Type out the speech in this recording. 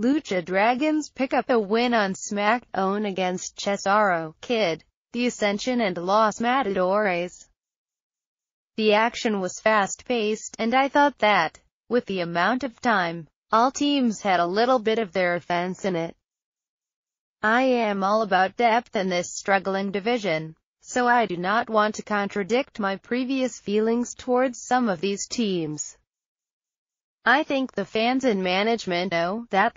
Lucha Dragons pick up a win on SmackDown against Cesaro, Kid, The Ascension and Los Matadores. The action was fast-paced, and I thought that, with the amount of time, all teams had a little bit of their offense in it. I am all about depth in this struggling division, so I do not want to contradict my previous feelings towards some of these teams. I think the fans and management know that